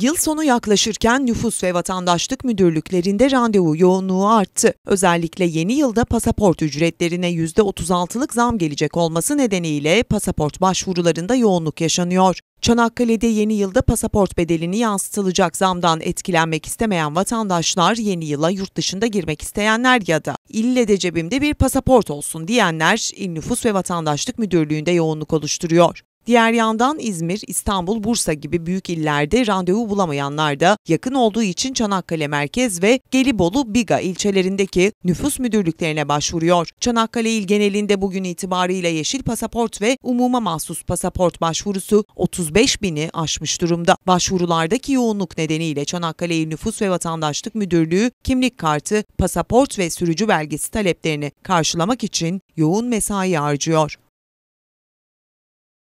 Yıl sonu yaklaşırken nüfus ve vatandaşlık müdürlüklerinde randevu yoğunluğu arttı. Özellikle yeni yılda pasaport ücretlerine %36'lık zam gelecek olması nedeniyle pasaport başvurularında yoğunluk yaşanıyor. Çanakkale'de yeni yılda pasaport bedelini yansıtılacak zamdan etkilenmek istemeyen vatandaşlar, yeni yıla yurt dışında girmek isteyenler ya da ille de cebimde bir pasaport olsun diyenler İl Nüfus ve Vatandaşlık Müdürlüğü'nde yoğunluk oluşturuyor. Diğer yandan İzmir, İstanbul, Bursa gibi büyük illerde randevu bulamayanlar da yakın olduğu için Çanakkale Merkez ve Gelibolu Biga ilçelerindeki nüfus müdürlüklerine başvuruyor. Çanakkale il genelinde bugün itibarıyla yeşil pasaport ve umuma mahsus pasaport başvurusu 35 bini aşmış durumda. Başvurulardaki yoğunluk nedeniyle Çanakkale İl Nüfus ve Vatandaşlık Müdürlüğü kimlik kartı, pasaport ve sürücü belgesi taleplerini karşılamak için yoğun mesai harcıyor.